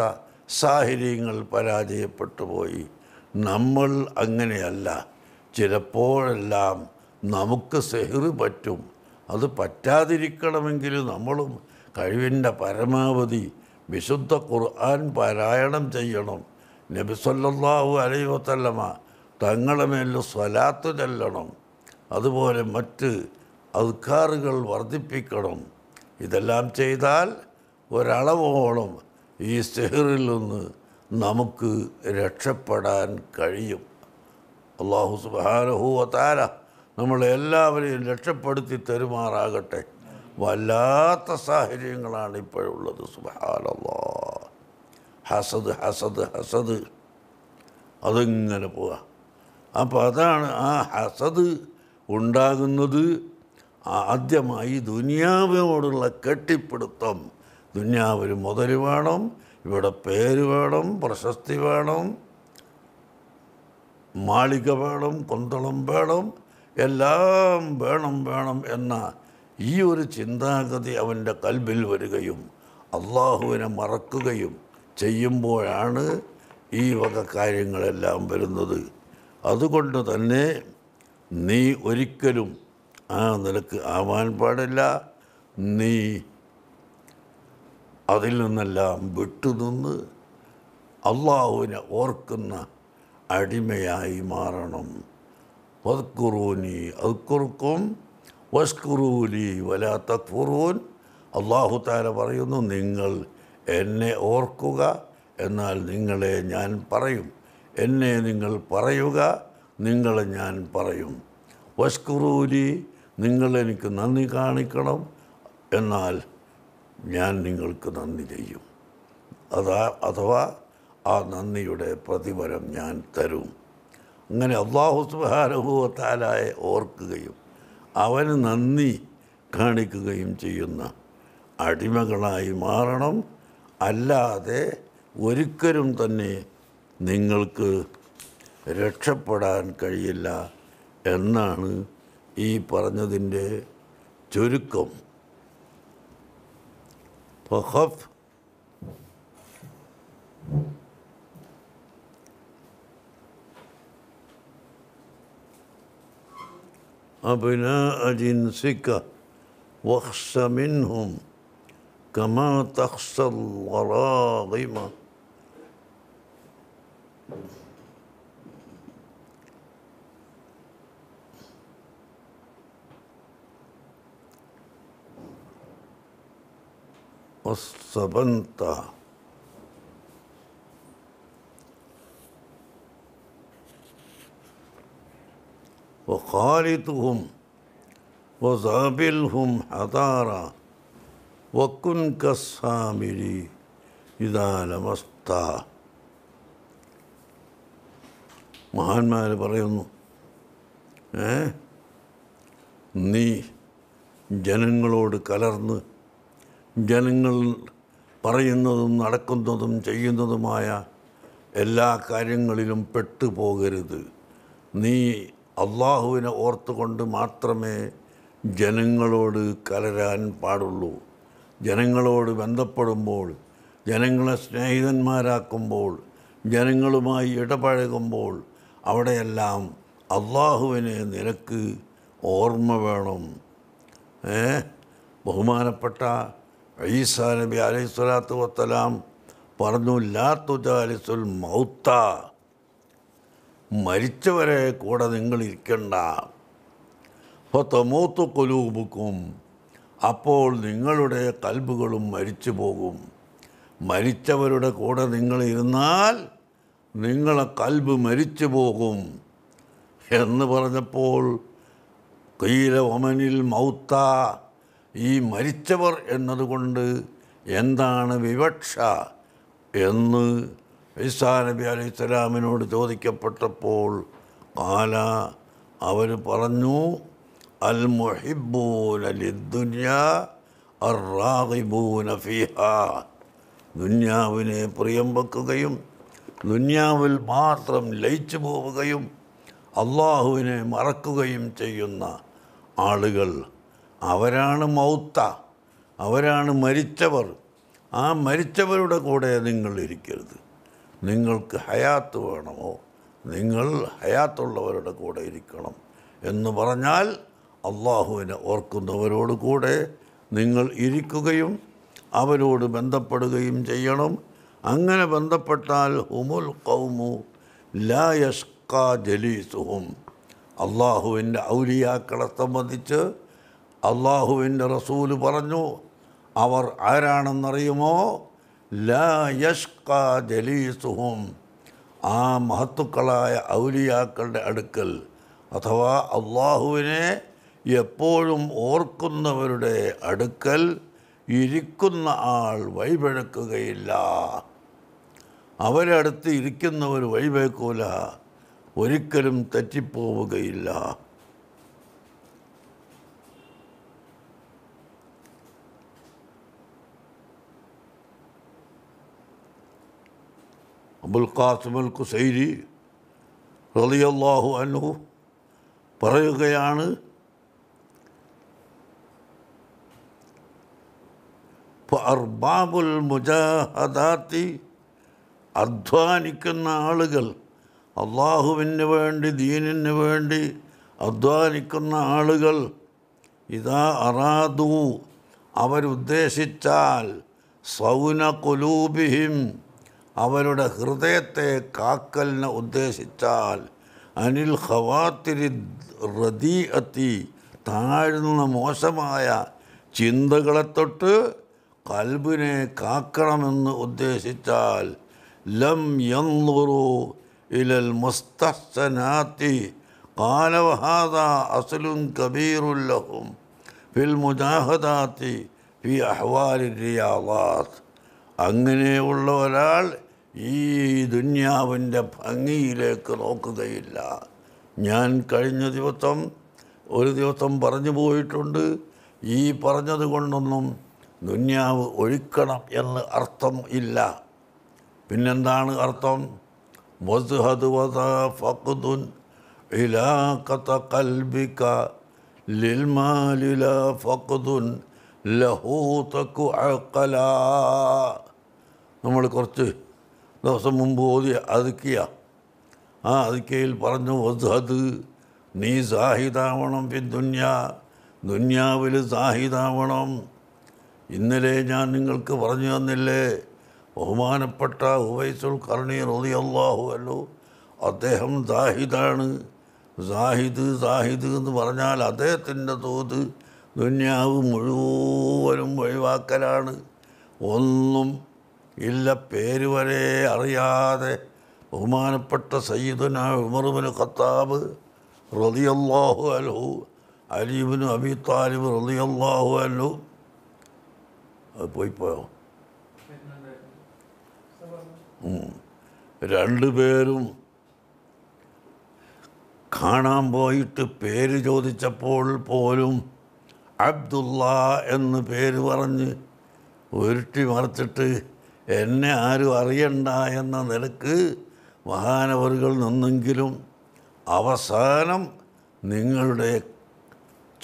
സാഹചര്യങ്ങൾ പരാജയപ്പെട്ടു പോയി നമ്മൾ അങ്ങനെയല്ല ചിലപ്പോഴെല്ലാം നമുക്ക് സെഹർ പറ്റും അത് പറ്റാതിരിക്കണമെങ്കിൽ നമ്മളും കഴിവിൻ്റെ പരമാവധി വിശുദ്ധ ഖുർആൻ പാരായണം ചെയ്യണം നബി സല്ലാഹു അലൈ വത്തല്ലമ തങ്ങളുടെ മേലിൽ സ്വലാത്ത് ചെല്ലണം അതുപോലെ മറ്റ് അദ്കാറുകൾ വർദ്ധിപ്പിക്കണം ഇതെല്ലാം ചെയ്താൽ ഒരളവോളം ഈ സെഹറിൽ നിന്ന് നമുക്ക് രക്ഷപ്പെടാൻ കഴിയും അള്ളാഹു സുബാനഹുവത്താര നമ്മളെല്ലാവരെയും രക്ഷപ്പെടുത്തി തരുമാറാകട്ടെ വല്ലാത്ത സാഹചര്യങ്ങളാണ് ഇപ്പോഴുള്ളത് സുബാനല്ലോ ഹസദ് ഹസദ് ഹസദ് അതിങ്ങനെ പോവാം അപ്പോൾ അതാണ് ആ ഹസദ് ഉണ്ടാകുന്നത് ആദ്യമായി ദുനിയാവിനോടുള്ള കെട്ടിപ്പിടുത്തം ദുനിയാവിൽ മുതൽ വേണം ഇവിടെ പേര് വേണം പ്രശസ്തി വേണം മാളിക വേണം കൊന്തളം വേണം എല്ലാം വേണം വേണം എന്ന ഈ ഒരു ചിന്താഗതി അവൻ്റെ കൽബിൽ വരികയും അള്ളാഹുവിനെ മറക്കുകയും ചെയ്യുമ്പോഴാണ് ഈ വക കാര്യങ്ങളെല്ലാം വരുന്നത് അതുകൊണ്ട് തന്നെ നീ ഒരിക്കലും ആ നിലക്ക് ആവാൻ പാടില്ല നീ അതിൽ നിന്നെല്ലാം വിട്ടുനിന്ന് അള്ളാഹുവിനെ ഓർക്കുന്ന അടിമയായി മാറണം വസ്കുറൂനി അക്കുറുക്കും വസ്കുറൂലി വലാ അള്ളാഹു താര പറയുന്നു നിങ്ങൾ എന്നെ ഓർക്കുക എന്നാൽ നിങ്ങളെ ഞാൻ പറയും എന്നെ നിങ്ങൾ പറയുക നിങ്ങളെ ഞാൻ പറയും വസ്കുറൂലി നിങ്ങളെനിക്ക് നന്ദി കാണിക്കണം എന്നാൽ ഞാൻ നിങ്ങൾക്ക് നന്ദി ചെയ്യും അതാ അഥവാ ആ നന്ദിയുടെ പ്രതിഫലം ഞാൻ തരും അങ്ങനെ അള്ളാഹു സുബാനുഭവത്താലായ ഓർക്കുകയും അവന് നന്ദി കാണിക്കുകയും ചെയ്യുന്ന അടിമകളായി മാറണം അല്ലാതെ ഒരിക്കലും തന്നെ നിങ്ങൾക്ക് രക്ഷപ്പെടാൻ കഴിയില്ല എന്നാണ് ഈ പറഞ്ഞതിൻ്റെ ചുരുക്കം ഫഹഫ് أبناء جنسك واخس كما تخشى الغراغمة والصبنطة وخالطهم وزابلهم حضارا വക്കുൻ കസാമിരി ഇതാലമസ്ത മഹാന്മാർ പറയുന്നു ഏ നീ ജനങ്ങളോട് കലർന്ന് ജനങ്ങൾ പറയുന്നതും നടക്കുന്നതും ചെയ്യുന്നതുമായ എല്ലാ കാര്യങ്ങളിലും പെട്ടുപോകരുത് നീ അള്ളാഹുവിനെ ഓർത്തുകൊണ്ട് മാത്രമേ ജനങ്ങളോട് കലരാൻ പാടുള്ളൂ ജനങ്ങളോട് ബന്ധപ്പെടുമ്പോൾ ജനങ്ങളെ സ്നേഹിതന്മാരാക്കുമ്പോൾ ജനങ്ങളുമായി ഇടപഴകുമ്പോൾ അവിടെയെല്ലാം അള്ളാഹുവിന് നിനക്ക് ഓർമ്മ വേണം ഏ ബഹുമാനപ്പെട്ട ഈസാ നബി അലൈഹി സ്വലാത്തു വസ്സലാം പറഞ്ഞു ലാത്തുജാലിസുൽ മൗത്ത മരിച്ചവരെ കൂടെ നിങ്ങൾ ഇരിക്കണ്ട അപ്പോൾ തൊമൂത്തു കൊലൂബുക്കും അപ്പോൾ നിങ്ങളുടെ കൽബുകളും മരിച്ചു പോകും മരിച്ചവരുടെ കൂടെ നിങ്ങൾ ഇരുന്നാൽ നിങ്ങളെ കൽബ് മരിച്ചു പോകും എന്ന് പറഞ്ഞപ്പോൾ കീര ഒമനിൽ മൗത്ത ഈ മരിച്ചവർ എന്നതുകൊണ്ട് എന്താണ് വിവക്ഷ എന്ന് ഈസാ നബി അലൈഹി ചോദിക്കപ്പെട്ടപ്പോൾ കാല അവർ പറഞ്ഞു അൽ മുഹിബൂന ലിദ്ദുന്യ അറാഹിബൂന ഫിഹ ദുന്യാവിനെ പ്രിയം വെക്കുകയും ദുന്യാവിൽ മാത്രം ലയിച്ചു പോവുകയും അള്ളാഹുവിനെ മറക്കുകയും ചെയ്യുന്ന ആളുകൾ അവരാണ് മൗത്ത അവരാണ് മരിച്ചവർ ആ മരിച്ചവരുടെ കൂടെ നിങ്ങൾ ഇരിക്കരുത് നിങ്ങൾക്ക് ഹയാത്ത് വേണമോ നിങ്ങൾ ഹയാത്തുള്ളവരുടെ കൂടെ ഇരിക്കണം എന്ന് പറഞ്ഞാൽ അള്ളാഹുവിനെ ഓർക്കുന്നവരോട് കൂടെ നിങ്ങൾ ഇരിക്കുകയും അവരോട് ബന്ധപ്പെടുകയും ചെയ്യണം അങ്ങനെ ബന്ധപ്പെട്ടാൽ ഹുമുൽ കൗമു ലായസ്കാ ജലീസുഹും അള്ളാഹുവിൻ്റെ ഔലിയാക്കളെ സംബന്ധിച്ച് അള്ളാഹുവിൻ്റെ റസൂല് പറഞ്ഞു അവർ ആരാണെന്നറിയുമോ ലായഷ്കാ ജലീസുഹും ആ മഹത്തുക്കളായ ഔലിയാക്കളുടെ അടുക്കൽ അഥവാ അള്ളാഹുവിനെ എപ്പോഴും ഓർക്കുന്നവരുടെ അടുക്കൽ ഇരിക്കുന്ന ആൾ വഴിപഴക്കുകയില്ല അവരടുത്ത് ഇരിക്കുന്നവർ വഴിപഴക്കൂല ഒരിക്കലും തെറ്റിപ്പോവുകയില്ല അബുൽ ഖാസിമുൽ കുസൈരി റലിയല്ലാഹു അനു പറയുകയാണ് അർബാബുൽ മുജാഹദാത്തി അധ്വാനിക്കുന്ന ആളുകൾ അള്ളാഹുവിന് വേണ്ടി ദീനിന് വേണ്ടി അധ്വാനിക്കുന്ന ആളുകൾ ഇതാ അറാദു അവരുദ്ദേശിച്ചാൽ സൗന കുലൂബിഹിം അവരുടെ ഹൃദയത്തെ കാക്കലിനെ ഉദ്ദേശിച്ചാൽ അനിൽ ഹവാത്തിരി റദീ അത്തി താഴ്ന്ന മോശമായ ചിന്തകളെ തൊട്ട് കൽബിനെ കാക്കണമെന്ന് ഉദ്ദേശിച്ചാൽ ലം യന്നുറു ഇലൽ മുസ്തനാത്തി കാലവഹാദ അസലും കബീറുല്ലഹും ഫിൽ മുജാഹദാത്തി ഫി അഹ്വാലി റിയാവാത്ത് അങ്ങനെയുള്ള ഒരാൾ ഈ ദുന്യാവിൻ്റെ ഭംഗിയിലേക്ക് നോക്കുകയില്ല ഞാൻ കഴിഞ്ഞ ദിവസം ഒരു ദിവസം പറഞ്ഞു പോയിട്ടുണ്ട് ഈ പറഞ്ഞത് കൊണ്ടൊന്നും ദുന്യാവ് ഒഴിക്കണം എന്ന് അർത്ഥം ഇല്ല പിന്നെന്താണ് അർത്ഥം ഫഖ്ദുൻ കൽബിക ഫഖ്ദുൻ ലഹൂതക്കു നമ്മൾ കുറച്ച് ദിവസം മുമ്പ് ഓതി അതുക്കിയ ആ അതുക്കയിൽ പറഞ്ഞു വസ്ഹദ് നീ സാഹിതാവണം പിന്നുന്യാ ദുന്യാവിൽ സാഹിതാവണം ഇന്നലെ ഞാൻ നിങ്ങൾക്ക് പറഞ്ഞു തന്നില്ലേ ബഹുമാനപ്പെട്ട ഉവൈസുൽ കർണി ഒതിയല്ലാഹു അള്ളാഹു അല്ലോ അദ്ദേഹം സാഹിദാണ് സാഹിദ് സാഹിദ് എന്ന് പറഞ്ഞാൽ അദ്ദേഹത്തിൻ്റെ തോത് ദുന്യാവ് മുഴുവനും ഒഴിവാക്കലാണ് ഒന്നും ഇല്ല പേര് വരെ അറിയാതെ ബഹുമാനപ്പെട്ട സയ്യിദുന ഉമർബിന് ഖത്താബ് റതിയല്ലാഹു അലഹു അലീബിന് അബി താലിബ് റതിയല്ലാഹു അല്ലു അത് പോയിപ്പോയോ രണ്ടുപേരും കാണാൻ പോയിട്ട് പേര് ചോദിച്ചപ്പോൾ പോലും അബ്ദുള്ള എന്ന് പേര് പറഞ്ഞ് ഉരുട്ടി മറിച്ചിട്ട് എന്നെ ആരും അറിയണ്ട എന്ന നിലക്ക് മഹാനവറുകൾ നിന്നെങ്കിലും അവസാനം നിങ്ങളുടെ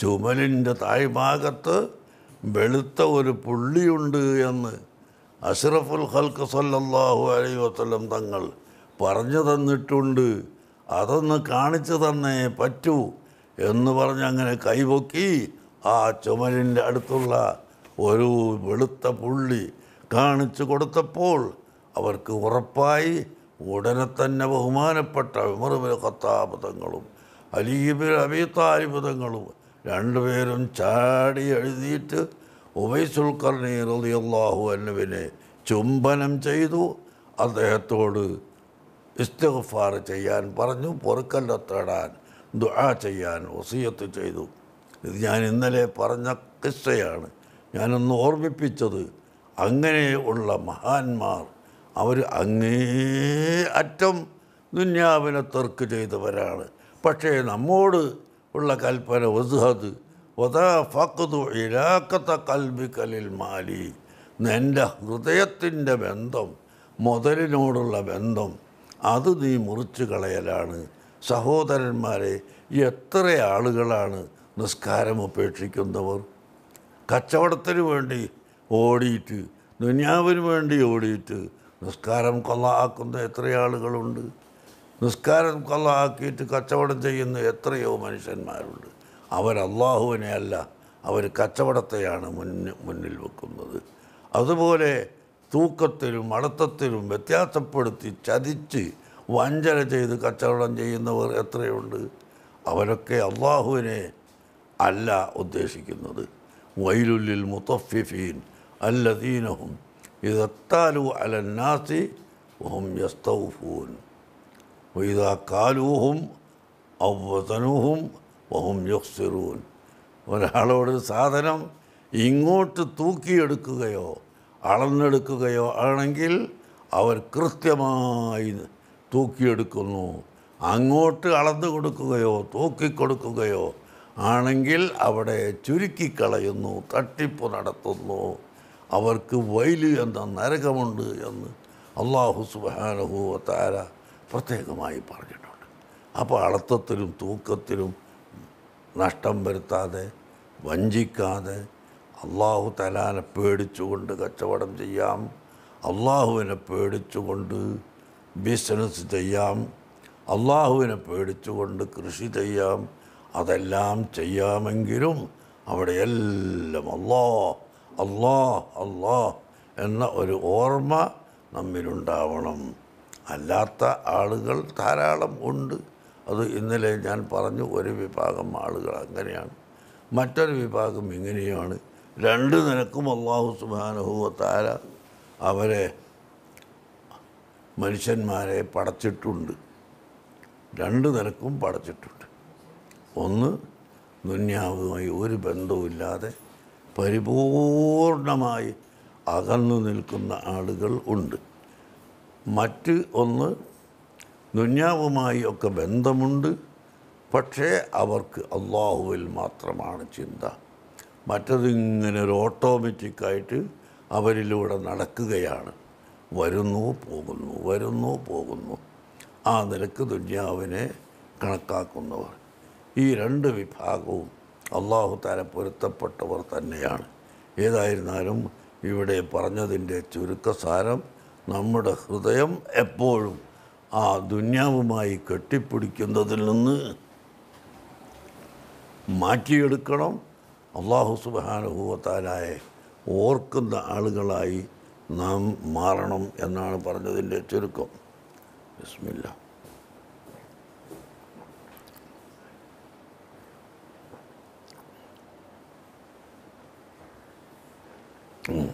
ചുമലിൻ്റെ താഴ്ഭാഗത്ത് വെളുത്ത ഒരു പുള്ളിയുണ്ട് എന്ന് അഷ്റഫുൽ ഹൽക്ക് സല്ലല്ലാഹു അലൈ വസ്ലം തങ്ങൾ പറഞ്ഞു തന്നിട്ടുണ്ട് അതൊന്ന് കാണിച്ചു തന്നേ പറ്റൂ എന്ന് പറഞ്ഞ് അങ്ങനെ കൈപൊക്കി ആ ചുമലിൻ്റെ അടുത്തുള്ള ഒരു വെളുത്ത പുള്ളി കാണിച്ചു കൊടുത്തപ്പോൾ അവർക്ക് ഉറപ്പായി ഉടനെ തന്നെ ബഹുമാനപ്പെട്ട വിമറുബിൽ ഖത്താബ് തങ്ങളും അലീബിൽ അബീ തങ്ങളും രണ്ടുപേരും ചാടി എഴുതിയിട്ട് ഉവൈസുൽക്കർണി റതിയല്ലാഹു അനുവിനെ ചുംബനം ചെയ്തു അദ്ദേഹത്തോട് ഇസ്തഫാർ ചെയ്യാൻ പറഞ്ഞു പൊറുക്കല്ല തേടാൻ ദുആ ചെയ്യാൻ വസീയത്ത് ചെയ്തു ഇത് ഞാൻ ഇന്നലെ പറഞ്ഞ കിസ്സയാണ് ഞാനൊന്ന് ഓർമ്മിപ്പിച്ചത് അങ്ങനെയുള്ള മഹാന്മാർ അവർ അങ്ങേ അറ്റം ദുന്യാവിനെ തെർക്ക് ചെയ്തവരാണ് പക്ഷേ നമ്മോട് ഉള്ള കൽപ്പന വസുഹദ് വതാ ഫക്കതു ഇരാക്കത്ത കൽബിക്കലിൽ മാലി എൻ്റെ ഹൃദയത്തിൻ്റെ ബന്ധം മുതലിനോടുള്ള ബന്ധം അത് നീ മുറിച്ചു കളയലാണ് സഹോദരന്മാരെ എത്ര ആളുകളാണ് നിസ്കാരം ഉപേക്ഷിക്കുന്നവർ കച്ചവടത്തിന് വേണ്ടി ഓടിയിട്ട് ദുനിയാവിന് വേണ്ടി ഓടിയിട്ട് നിസ്കാരം കൊള്ളാക്കുന്ന എത്ര ആളുകളുണ്ട് നിസ്കാരം കള്ളാക്കിയിട്ട് കച്ചവടം ചെയ്യുന്ന എത്രയോ മനുഷ്യന്മാരുണ്ട് അള്ളാഹുവിനെ അല്ല അവർ കച്ചവടത്തെയാണ് മുന്നിൽ മുന്നിൽ വെക്കുന്നത് അതുപോലെ തൂക്കത്തിലും അടത്തത്തിലും വ്യത്യാസപ്പെടുത്തി ചതിച്ച് വഞ്ചന ചെയ്ത് കച്ചവടം ചെയ്യുന്നവർ എത്രയുണ്ട് അവരൊക്കെ അള്ളാഹുവിനെ അല്ല ഉദ്ദേശിക്കുന്നത് വൈലുല്ലിൽ മുത്തഫിഫീൻ അല്ലദീനഹും ഇതെത്താലു അലന്നാസി ഹും യസ്തൗഫൂൻ വൈദാ കാലൂഹും അവ്വതനൂഹും വഹും യുക്സിറൂൻ ഒരാളോട് സാധനം ഇങ്ങോട്ട് തൂക്കിയെടുക്കുകയോ അളന്നെടുക്കുകയോ ആണെങ്കിൽ അവർ കൃത്യമായി തൂക്കിയെടുക്കുന്നു അങ്ങോട്ട് അളന്നു കൊടുക്കുകയോ തൂക്കിക്കൊടുക്കുകയോ ആണെങ്കിൽ അവിടെ ചുരുക്കിക്കളയുന്നു തട്ടിപ്പ് നടത്തുന്നു അവർക്ക് വൈലു എന്ന നരകമുണ്ട് എന്ന് അള്ളാഹു സുബാനുഹൂവത്താര പ്രത്യേകമായി പറഞ്ഞിട്ടുണ്ട് അപ്പോൾ അളത്തത്തിലും തൂക്കത്തിലും നഷ്ടം വരുത്താതെ വഞ്ചിക്കാതെ അള്ളാഹു തലാനെ പേടിച്ചുകൊണ്ട് കച്ചവടം ചെയ്യാം അള്ളാഹുവിനെ പേടിച്ചുകൊണ്ട് ബിസിനസ് ചെയ്യാം അള്ളാഹുവിനെ പേടിച്ചുകൊണ്ട് കൃഷി ചെയ്യാം അതെല്ലാം ചെയ്യാമെങ്കിലും അവിടെ എല്ലാം അള്ളാ അള്ളാ അള്ളാ എന്ന ഒരു ഓർമ്മ നമ്മിലുണ്ടാവണം അല്ലാത്ത ആളുകൾ ധാരാളം ഉണ്ട് അത് ഇന്നലെ ഞാൻ പറഞ്ഞു ഒരു വിഭാഗം ആളുകൾ അങ്ങനെയാണ് മറ്റൊരു വിഭാഗം ഇങ്ങനെയാണ് രണ്ട് നിനക്കും അള്ളാഹു സുബാനഹുവ താര അവരെ മനുഷ്യന്മാരെ പടച്ചിട്ടുണ്ട് രണ്ട് നിനക്കും പടച്ചിട്ടുണ്ട് ഒന്ന് ദുന്യാവുമായി ഒരു ബന്ധവുമില്ലാതെ പരിപൂർണമായി അകന്നു നിൽക്കുന്ന ആളുകൾ ഉണ്ട് മറ്റ് ഒന്ന് ദുന്യാവുമായി ഒക്കെ ബന്ധമുണ്ട് പക്ഷേ അവർക്ക് അള്ളാഹുവിൽ മാത്രമാണ് ചിന്ത മറ്റതിങ്ങനെ ഒരു ഓട്ടോമാറ്റിക്കായിട്ട് അവരിലൂടെ നടക്കുകയാണ് വരുന്നു പോകുന്നു വരുന്നു പോകുന്നു ആ നിലക്ക് ദുന്യാവിനെ കണക്കാക്കുന്നവർ ഈ രണ്ട് വിഭാഗവും അള്ളാഹു തല പൊരുത്തപ്പെട്ടവർ തന്നെയാണ് ഏതായിരുന്നാലും ഇവിടെ പറഞ്ഞതിൻ്റെ ചുരുക്കസാരം നമ്മുടെ ഹൃദയം എപ്പോഴും ആ ദുന്യാവുമായി കെട്ടിപ്പിടിക്കുന്നതിൽ നിന്ന് മാറ്റിയെടുക്കണം അള്ളാഹു സുബാനുഭവത്താലായ ഓർക്കുന്ന ആളുകളായി നാം മാറണം എന്നാണ് പറഞ്ഞതിൻ്റെ ചുരുക്കം ബിസ്മില്ല Mm.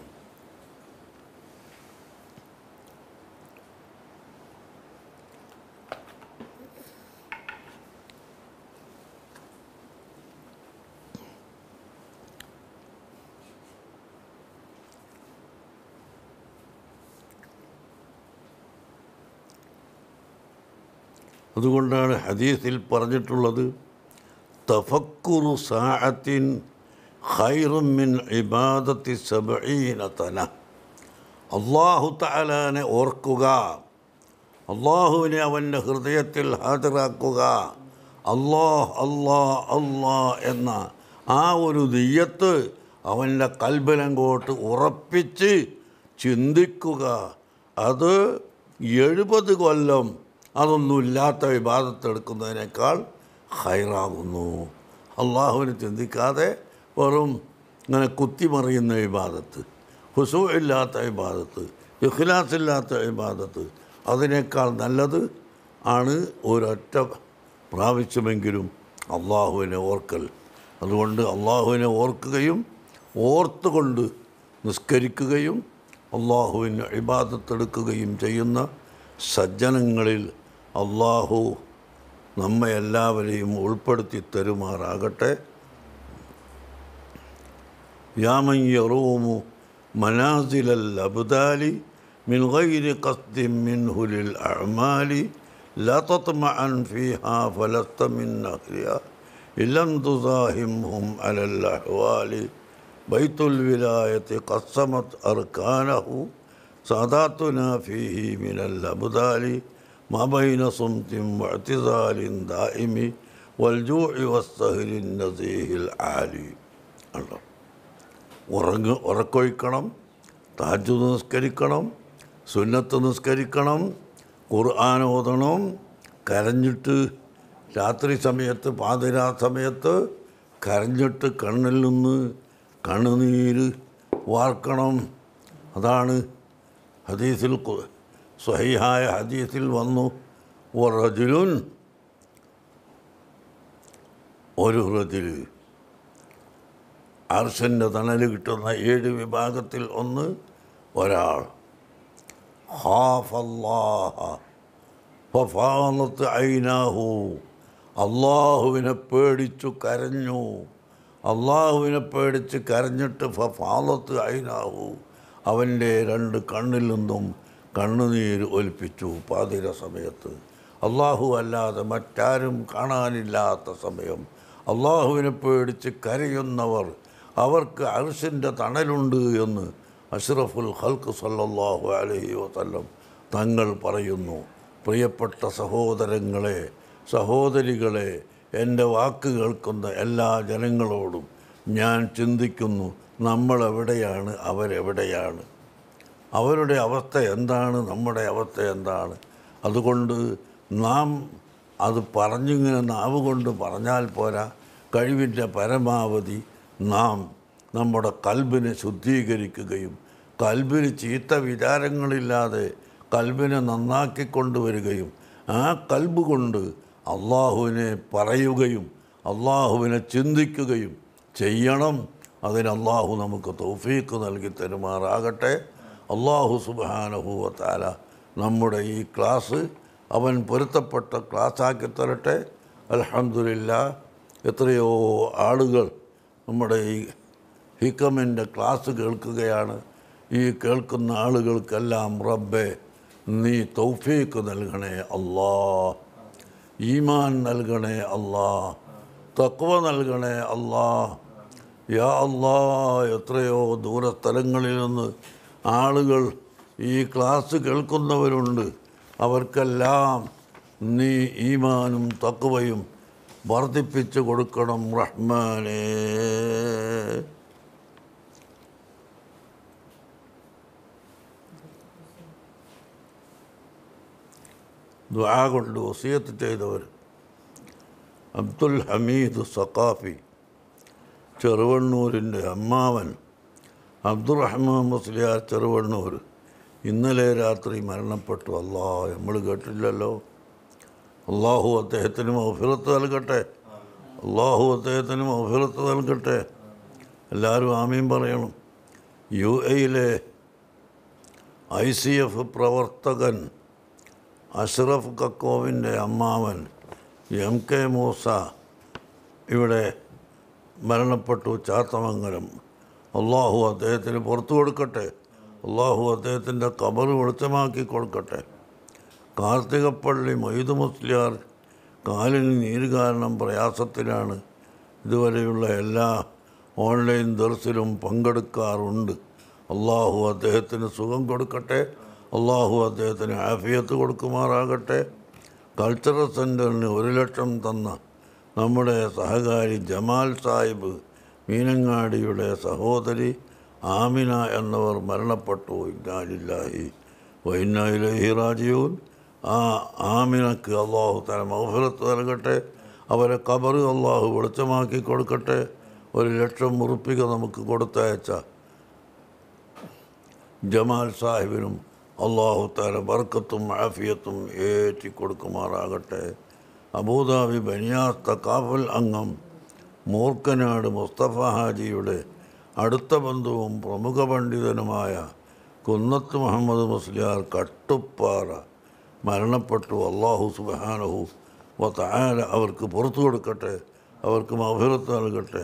അതുകൊണ്ടാണ് ഹദീസിൽ പറഞ്ഞിട്ടുള്ളത് തഫക്കുറു സാഹത്തിൻ ഹൈറുമിൻ ഇബാദത്തി സബീനതന അള്ളാഹു താലാനെ ഓർക്കുക അള്ളാഹുവിനെ അവൻ്റെ ഹൃദയത്തിൽ ഹാജരാക്കുക അള്ളാഹ് അള്ളാഹ് അള്ളാഹ് എന്ന ആ ഒരു ദീയത്ത് അവൻ്റെ കൽബലങ്കോട്ട് ഉറപ്പിച്ച് ചിന്തിക്കുക അത് എഴുപത് കൊല്ലം അതൊന്നുമില്ലാത്ത വിവാദത്തെടുക്കുന്നതിനേക്കാൾ ഹൈറാകുന്നു അള്ളാഹുവിനെ ചിന്തിക്കാതെ വെറും ഇങ്ങനെ കുത്തിമറിയുന്ന വിവാദത്ത് ഹുസു ഇല്ലാത്ത വിവാദത്ത് ഇല്ലാത്ത വിവാദത്ത് അതിനേക്കാൾ നല്ലത് ആണ് ഒരൊറ്റ പ്രാവശ്യമെങ്കിലും അള്ളാഹുവിനെ ഓർക്കൽ അതുകൊണ്ട് അള്ളാഹുവിനെ ഓർക്കുകയും ഓർത്തുകൊണ്ട് നിസ്കരിക്കുകയും അള്ളാഹുവിന് ഇബാദത്തെടുക്കുകയും ചെയ്യുന്ന സജ്ജനങ്ങളിൽ അള്ളാഹു നമ്മെ എല്ലാവരെയും ഉൾപ്പെടുത്തി തരുമാറാകട്ടെ യാമയ്യറൂമു മനാസിലൽ അബുദാലി من غير قصد منه للأعمال لا تطمعن فيها فلست من نخلها إلا أن تزاحمهم على الأحوال بيت الولاية قسمت أركانه ساداتنا فيه من الأبدال ما بين صمت واعتزال دائم والجوع والسهل النزيه العالي ഉണ്ടോ ഉറങ്ങ ഉറക്കൊഴിക്കണം താജ് നിസ്കരിക്കണം സുന്നത്ത് നിസ്കരിക്കണം ഖുർആൻ ഓതണം കരഞ്ഞിട്ട് രാത്രി സമയത്ത് പാതിരാ സമയത്ത് കരഞ്ഞിട്ട് കണ്ണിൽ നിന്ന് കണ്ണുനീര് വാർക്കണം അതാണ് ഹദീസിൽ സഹിഹായ ഹദീസിൽ വന്നു റജുലുൻ ഒരു ഹൃദിൽ അർഷൻ്റെ തണൽ കിട്ടുന്ന ഏഴ് വിഭാഗത്തിൽ ഒന്ന് ഒരാൾ അള്ളാഹുവിനെ പേടിച്ചു കരഞ്ഞു അള്ളാഹുവിനെ പേടിച്ച് കരഞ്ഞിട്ട് ഫഫാലത്ത് ഐനാഹു അവൻ്റെ രണ്ട് കണ്ണിൽ നിന്നും കണ്ണുനീര് ഒലിപ്പിച്ചു പാതിര സമയത്ത് അള്ളാഹു അല്ലാതെ മറ്റാരും കാണാനില്ലാത്ത സമയം അള്ളാഹുവിനെ പേടിച്ച് കരയുന്നവർ അവർക്ക് അർഷിൻ്റെ തണലുണ്ട് എന്ന് അഷ്റഫുൽ ഹൽക്ക് സല്ലാഹു അലഹി വസ്ല്ലം തങ്ങൾ പറയുന്നു പ്രിയപ്പെട്ട സഹോദരങ്ങളെ സഹോദരികളെ എൻ്റെ വാക്ക് കേൾക്കുന്ന എല്ലാ ജനങ്ങളോടും ഞാൻ ചിന്തിക്കുന്നു നമ്മളെവിടെയാണ് അവരെവിടെയാണ് അവരുടെ അവസ്ഥ എന്താണ് നമ്മുടെ അവസ്ഥ എന്താണ് അതുകൊണ്ട് നാം അത് പറഞ്ഞിങ്ങനെ നാവ് കൊണ്ട് പറഞ്ഞാൽ പോരാ കഴിവിൻ്റെ പരമാവധി നാം നമ്മുടെ കൽബിനെ ശുദ്ധീകരിക്കുകയും കൽബിന് ചീത്ത വിചാരങ്ങളില്ലാതെ കൽബിനെ നന്നാക്കി ആ കൽബ് കൊണ്ട് അള്ളാഹുവിനെ പറയുകയും അള്ളാഹുവിനെ ചിന്തിക്കുകയും ചെയ്യണം അതിന് അള്ളാഹു നമുക്ക് തൗഫീക്ക് നൽകി തരുമാറാകട്ടെ അള്ളാഹു സുബാനഹൂവത്താല നമ്മുടെ ഈ ക്ലാസ് അവൻ പൊരുത്തപ്പെട്ട ക്ലാസ്സാക്കി തരട്ടെ അലഹമില്ല എത്രയോ ആളുകൾ നമ്മുടെ ഈ ഹിക്കമിൻ്റെ ക്ലാസ് കേൾക്കുകയാണ് ഈ കേൾക്കുന്ന ആളുകൾക്കെല്ലാം റബ്ബെ നീ തൗഫീക്ക് നൽകണേ അല്ലാ ഈമാൻ നൽകണേ അല്ലാ തക്വ നൽകണേ അല്ലാ യാ അല്ലാ എത്രയോ ദൂരസ്ഥലങ്ങളിൽ നിന്ന് ആളുകൾ ഈ ക്ലാസ് കേൾക്കുന്നവരുണ്ട് അവർക്കെല്ലാം നീ ഈമാനും തക്കുവയും വർദ്ധിപ്പിച്ചു കൊടുക്കണം റഹ്മാനേ ദുആ കൊണ്ട് വസിയത്ത് ചെയ്തവർ അബ്ദുൽ ഹമീദ് സഖാഫി ചെറുവണ്ണൂരിൻ്റെ അമ്മാവൻ അബ്ദുറഹ്മാൻ മുസ്ലിയാർ ചെറുവണ്ണൂർ ഇന്നലെ രാത്രി മരണപ്പെട്ടു അല്ലാ നമ്മൾ കേട്ടില്ലല്ലോ അള്ളാഹു അദ്ദേഹത്തിന് മൗഫിറത്ത് നൽകട്ടെ അള്ളാഹു അദ്ദേഹത്തിന് മൗഫിറത്ത് നൽകട്ടെ എല്ലാവരും ആമീൻ പറയണം യു എയിലെ ഐ സി എഫ് പ്രവർത്തകൻ അഷ്റഫ് കക്കോവിൻ്റെ അമ്മാവൻ എം കെ മൂസ ഇവിടെ മരണപ്പെട്ടു ചാത്തമംഗലം അള്ളാഹു അദ്ദേഹത്തിന് പുറത്തു കൊടുക്കട്ടെ അള്ളാഹു അദ്ദേഹത്തിൻ്റെ കബർ വെളിച്ചമാക്കി കൊടുക്കട്ടെ കാർത്തികപ്പള്ളി മൊയ്ത് മുസ്ലിയാർ കാലിന് നീര് കാരണം പ്രയാസത്തിലാണ് ഇതുവരെയുള്ള എല്ലാ ഓൺലൈൻ ദർസിലും പങ്കെടുക്കാറുണ്ട് അള്ളാഹു അദ്ദേഹത്തിന് സുഖം കൊടുക്കട്ടെ അള്ളാഹു അദ്ദേഹത്തിന് ആഫിയത്ത് കൊടുക്കുമാറാകട്ടെ കൾച്ചറൽ സെൻറ്ററിന് ഒരു ലക്ഷം തന്ന നമ്മുടെ സഹകാരി ജമാൽ സാഹിബ് മീനങ്ങാടിയുടെ സഹോദരി ആമിന എന്നവർ മരണപ്പെട്ടു ഇന്നാലില്ലാഹി വൈന്നായിലഹി ഹിറാജിയൂൻ ആ ആമിനക്ക് അള്ളാഹു തന്നെ മൗഫലത്ത് നൽകട്ടെ അവരെ കബർ അള്ളാഹു വെളിച്ചമാക്കി കൊടുക്കട്ടെ ഒരു ലക്ഷം ഉറുപ്പിക നമുക്ക് കൊടുത്തയച്ച ജമാൽ സാഹിബിനും അള്ളാഹു താല ബർക്കത്തും ആഫിയത്തും ഏറ്റി കൊടുക്കുമാറാകട്ടെ അബൂദാബി ബനിയാസ്ത കാഫൽ അംഗം മൂർക്കനാട് മുസ്തഫ ഹാജിയുടെ അടുത്ത ബന്ധുവും പ്രമുഖ പണ്ഡിതനുമായ കുന്നത്ത് മുഹമ്മദ് മുസ്ലിയാർ കട്ടുപ്പാറ മരണപ്പെട്ടു അള്ളാഹു സുബാനഹു വത്തായാല അവർക്ക് പുറത്തു കൊടുക്കട്ടെ അവർക്ക് മഫിറത്ത് നൽകട്ടെ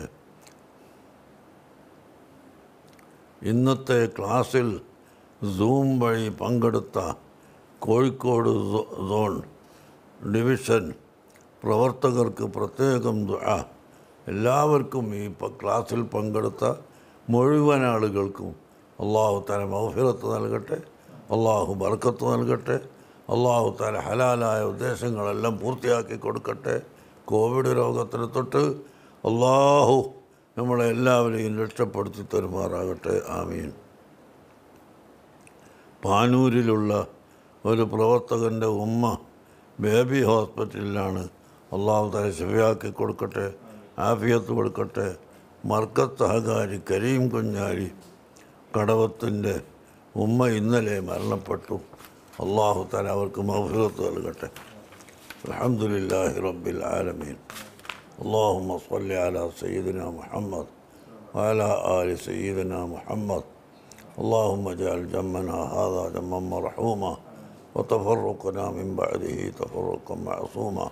ഇന്നത്തെ ക്ലാസ്സിൽ സൂം വഴി പങ്കെടുത്ത കോഴിക്കോട് സോൺ ഡിവിഷൻ പ്രവർത്തകർക്ക് പ്രത്യേകം ദുആ എല്ലാവർക്കും ഈ ക്ലാസ്സിൽ പങ്കെടുത്ത മുഴുവൻ ആളുകൾക്കും അള്ളാഹു താല മൗഫിറത്ത് നൽകട്ടെ അള്ളാഹു ബർക്കത്ത് നൽകട്ടെ അള്ളാഹു താല ഹലാലായ ഉദ്ദേശങ്ങളെല്ലാം പൂർത്തിയാക്കി കൊടുക്കട്ടെ കോവിഡ് രോഗത്തിന് തൊട്ട് അള്ളാഹു നമ്മളെ എല്ലാവരെയും രക്ഷപ്പെടുത്തി തരുമാറാകട്ടെ ആമീൻ പാനൂരിലുള്ള ഒരു പ്രവർത്തകൻ്റെ ഉമ്മ ബേബി ഹോസ്പിറ്റലിലാണ് അള്ളാഹു താല ശിവയാക്കി കൊടുക്കട്ടെ ആഫിയത്ത് കൊടുക്കട്ടെ മർക്കത്ത് സഹകാരി കരീം കുഞ്ഞാരി കടവത്തിൻ്റെ ഉമ്മ ഇന്നലെ മരണപ്പെട്ടു അള്ളാഹു താൻ അവർക്ക് മഫിറത്ത് നൽകട്ടെ അലഹമുല്ലാഹി റബ്ബിൽ ആലമീൻ അള്ളാഹു സല്ലി അല സയ്യിദിന മുഹമ്മദ് അല ആലി سيدنا മുഹമ്മദ് അള്ളാഹു മജാൽ ജമ്മന هذا جما റഹൂമ وتفرقنا من بعده تفرقا معصوما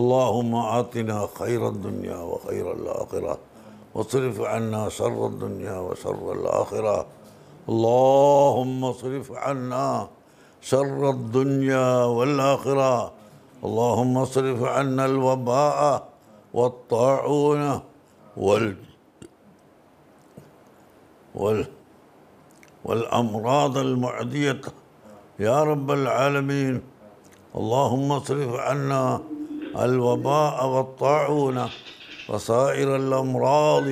اللهم آتنا خير الدنيا وخير الآخرة واصرف عنا شر الدنيا وشر الآخرة اللهم اصرف عنا شر الدنيا والآخرة اللهم اصرف عنا الوباء والطاعون وال وال والأمراض المعدية يا رب العالمين اللهم اصرف عنا الوباء والطاعون وسائر الأمراض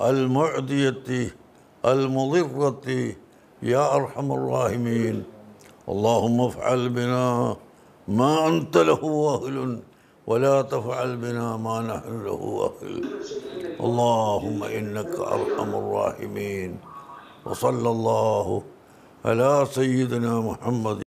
المعدية المضرة يا أرحم الراحمين اللهم افعل بنا ما أنت له واهل ولا تفعل بنا ما نحن له واهل اللهم إنك أرحم الراحمين وصلى الله على سيدنا محمد